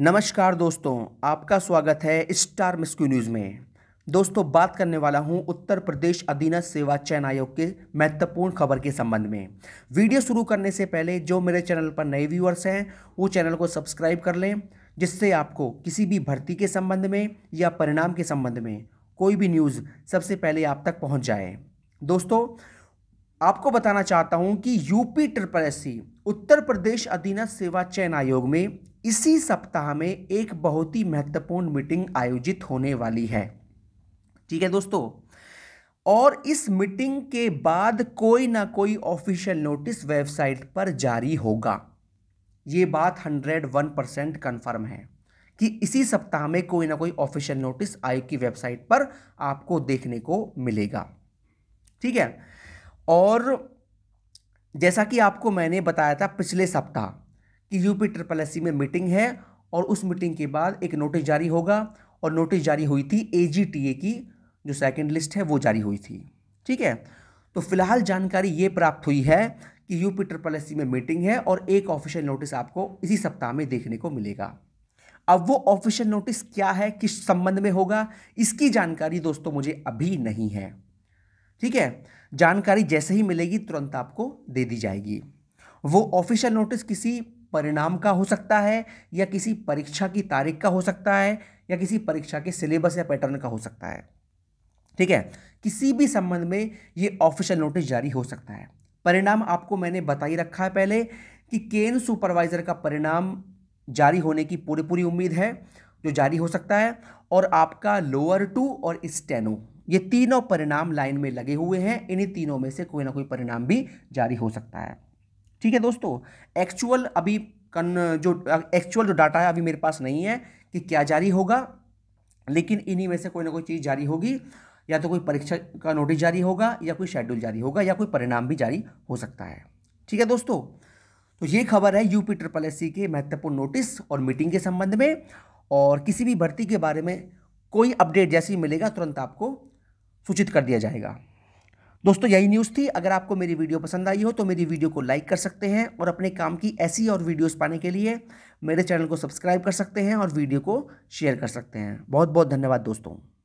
नमस्कार दोस्तों आपका स्वागत है स्टार मिस्क्यू न्यूज़ में दोस्तों बात करने वाला हूं उत्तर प्रदेश अधीन सेवा चयन आयोग के महत्वपूर्ण खबर के संबंध में वीडियो शुरू करने से पहले जो मेरे चैनल पर नए व्यूअर्स हैं वो चैनल को सब्सक्राइब कर लें जिससे आपको किसी भी भर्ती के संबंध में या परिणाम के संबंध में कोई भी न्यूज़ सबसे पहले आप तक पहुँच जाए दोस्तों आपको बताना चाहता हूं कि UP triple S Uttar Pradesh अधीनस्थ सेवा चयन आयोग में इसी सप्ताह में एक बहुत ही महत्वपूर्ण मीटिंग आयोजित होने वाली है ठीक है दोस्तों और इस मीटिंग के बाद कोई ना कोई ऑफिशियल नोटिस वेबसाइट पर जारी होगा ये बात हंड्रेड वन परसेंट कन्फर्म है कि इसी सप्ताह में कोई ना कोई ऑफिशियल नोटिस आयोग की वेबसाइट पर आपको देखने को मिलेगा ठीक है और जैसा कि आपको मैंने बताया था पिछले सप्ताह कि यूपी ट्रिपल एस में मीटिंग है और उस मीटिंग के बाद एक नोटिस जारी होगा और नोटिस जारी हुई थी ए की जो सेकेंड लिस्ट है वो जारी हुई थी ठीक है तो फिलहाल जानकारी ये प्राप्त हुई है कि यूपी ट्रिपल एस में मीटिंग है और एक ऑफिशियल नोटिस आपको इसी सप्ताह में देखने को मिलेगा अब वो ऑफिशियल नोटिस क्या है किस संबंध में होगा इसकी जानकारी दोस्तों मुझे अभी नहीं है ठीक है जानकारी जैसे ही मिलेगी तुरंत आपको दे दी जाएगी वो ऑफिशियल नोटिस किसी परिणाम का हो सकता है या किसी परीक्षा की तारीख का हो सकता है या किसी परीक्षा के सिलेबस या पैटर्न का हो सकता है ठीक है किसी भी संबंध में ये ऑफिशियल नोटिस जारी हो सकता है परिणाम आपको मैंने बता ही रखा है पहले कि केन सुपरवाइज़र का परिणाम जारी होने की पूरी पूरी उम्मीद है जो जारी हो सकता है और आपका लोअर टू और स्टेनो ये तीनों परिणाम लाइन में लगे हुए हैं इन्हीं तीनों में से कोई ना कोई परिणाम भी जारी हो सकता है ठीक है दोस्तों एक्चुअल अभी कन जो एक्चुअल जो डाटा है अभी मेरे पास नहीं है कि क्या जारी होगा लेकिन इन्हीं में से कोई ना कोई चीज़ जारी होगी या तो कोई परीक्षा का नोटिस जारी होगा या कोई शेड्यूल जारी होगा या कोई परिणाम भी जारी हो सकता है ठीक है दोस्तों तो ये खबर है यूपी ट्रिपल एस के महत्वपूर्ण नोटिस और मीटिंग के संबंध में और किसी भी भर्ती के बारे में कोई अपडेट जैसे ही मिलेगा तुरंत आपको सूचित कर दिया जाएगा दोस्तों यही न्यूज़ थी अगर आपको मेरी वीडियो पसंद आई हो तो मेरी वीडियो को लाइक कर सकते हैं और अपने काम की ऐसी और वीडियोस पाने के लिए मेरे चैनल को सब्सक्राइब कर सकते हैं और वीडियो को शेयर कर सकते हैं बहुत बहुत धन्यवाद दोस्तों